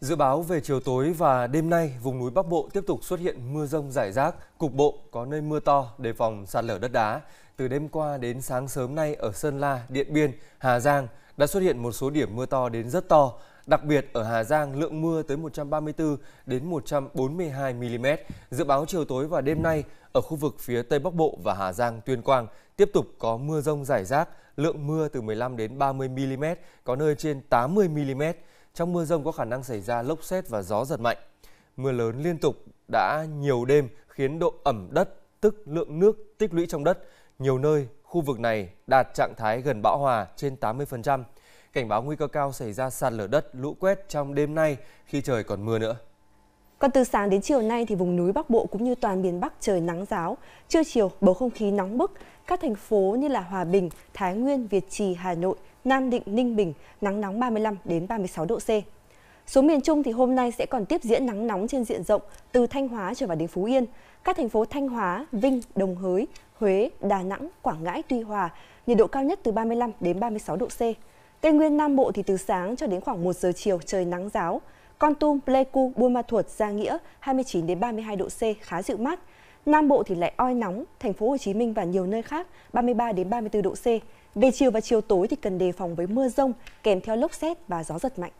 Dự báo về chiều tối và đêm nay, vùng núi Bắc Bộ tiếp tục xuất hiện mưa rông rải rác, cục bộ có nơi mưa to đề phòng sạt lở đất đá. Từ đêm qua đến sáng sớm nay ở Sơn La, Điện Biên, Hà Giang đã xuất hiện một số điểm mưa to đến rất to. Đặc biệt ở Hà Giang lượng mưa tới 134 đến 142 mm. Dự báo chiều tối và đêm nay ở khu vực phía Tây Bắc Bộ và Hà Giang Tuyên Quang tiếp tục có mưa rông rải rác, lượng mưa từ 15 đến 30 mm, có nơi trên 80 mm. Trong mưa rông có khả năng xảy ra lốc xét và gió giật mạnh. Mưa lớn liên tục đã nhiều đêm khiến độ ẩm đất, tức lượng nước tích lũy trong đất, nhiều nơi khu vực này đạt trạng thái gần bão hòa trên 80%. Cảnh báo nguy cơ cao xảy ra sạt lở đất, lũ quét trong đêm nay khi trời còn mưa nữa. Còn từ sáng đến chiều nay thì vùng núi Bắc Bộ cũng như toàn miền Bắc trời nắng giáo, trưa chiều bầu không khí nóng bức, các thành phố như là Hòa Bình, Thái Nguyên, Việt Trì, Hà Nội, Nam Định, Ninh Bình nắng nóng 35 đến 36 độ C. Xuống miền Trung thì hôm nay sẽ còn tiếp diễn nắng nóng trên diện rộng từ Thanh Hóa trở vào đến Phú Yên. Các thành phố Thanh Hóa, Vinh, Đồng Hới, Huế, Đà Nẵng, Quảng Ngãi, Tuy Hòa, nhiệt độ cao nhất từ 35 đến 36 độ C. Tây Nguyên Nam Bộ thì từ sáng cho đến khoảng 1 giờ chiều trời nắng giáo. Con Tum, Pleiku, Buôn Ma Thuột, Gia Nghĩa 29 đến 32 độ C khá dịu mát. Nam Bộ thì lại oi nóng, thành phố Hồ Chí Minh và nhiều nơi khác 33 đến 34 độ C. Về chiều và chiều tối thì cần đề phòng với mưa rông kèm theo lốc xét và gió giật mạnh.